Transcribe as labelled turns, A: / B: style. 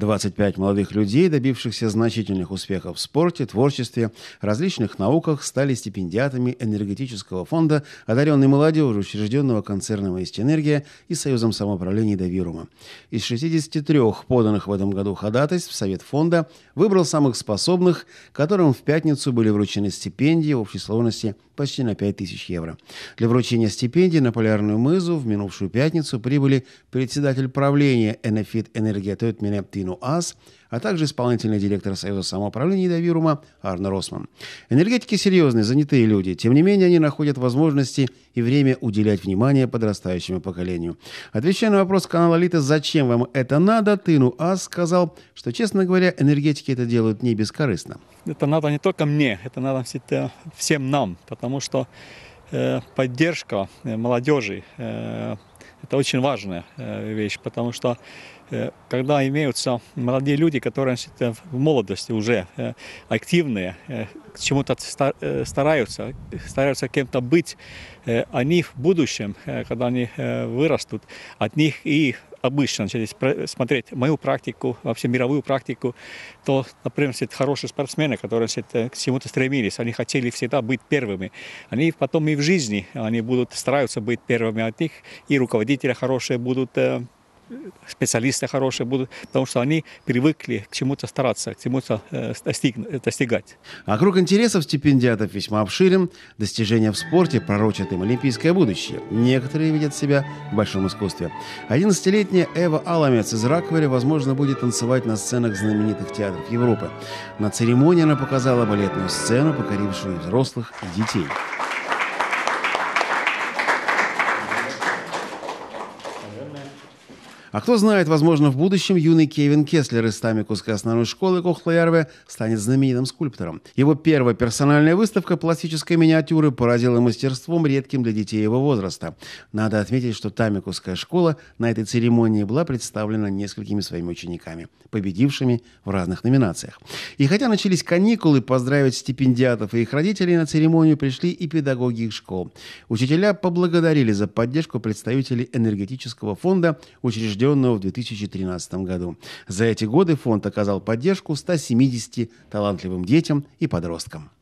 A: 25 молодых людей, добившихся значительных успехов в спорте, творчестве, различных науках, стали стипендиатами энергетического фонда, одаренной молодежи, учрежденного концерном «Истэнергия» и Союзом самоуправления «Довирума». Из 63 поданных в этом году ходатайств Совет фонда выбрал самых способных, которым в пятницу были вручены стипендии в общей сложности почти на 5000 евро. Для вручения стипендий на Полярную мызу в минувшую пятницу прибыли председатель правления «Энофит Энергия» Тойт Минептин Марину Ас, а также исполнительный директор Союза самоуправления и доверума Арна Росман. Энергетики серьезные, занятые люди. Тем не менее, они находят возможности и время уделять внимание подрастающему поколению. Отвечая на вопрос канала Лита, зачем вам это надо, Тыну Ас сказал, что, честно говоря, энергетики это делают не бескорыстно.
B: Это надо не только мне, это надо э, всем нам, потому что э, поддержка э, молодежи это очень важная э, вещь, потому что э, когда имеются молодые люди, которые значит, э, в молодости уже активные, к чему-то стараются, стараются кем-то быть, они в будущем, когда они вырастут, от них и обычно, через смотреть мою практику, вообще мировую практику, то, например, хорошие спортсмены, которые к чему-то стремились, они хотели всегда быть первыми. Они потом и в жизни, они будут стараются быть первыми от них и руководить руководители хорошие будут, э, специалисты хорошие будут, потому что
A: они привыкли к чему-то стараться, к чему-то э, достиг, достигать. А круг интересов стипендиатов весьма обширен. Достижения в спорте пророчат им олимпийское будущее. Некоторые видят себя в большом искусстве. 11-летняя Эва Аламец из Раквери, возможно, будет танцевать на сценах знаменитых театров Европы. На церемонии она показала балетную сцену, покорившую взрослых и детей. А кто знает, возможно, в будущем юный Кевин Кеслер из Тамикусской основной школы Кохлоярве станет знаменитым скульптором. Его первая персональная выставка пластической миниатюры поразила мастерством, редким для детей его возраста. Надо отметить, что Тамикусская школа на этой церемонии была представлена несколькими своими учениками, победившими в разных номинациях. И хотя начались каникулы, поздравить стипендиатов и их родителей на церемонию пришли и педагоги их школ. Учителя поблагодарили за поддержку представителей энергетического фонда, учреждения учрежденного в 2013 году. За эти годы фонд оказал поддержку 170 талантливым детям и подросткам.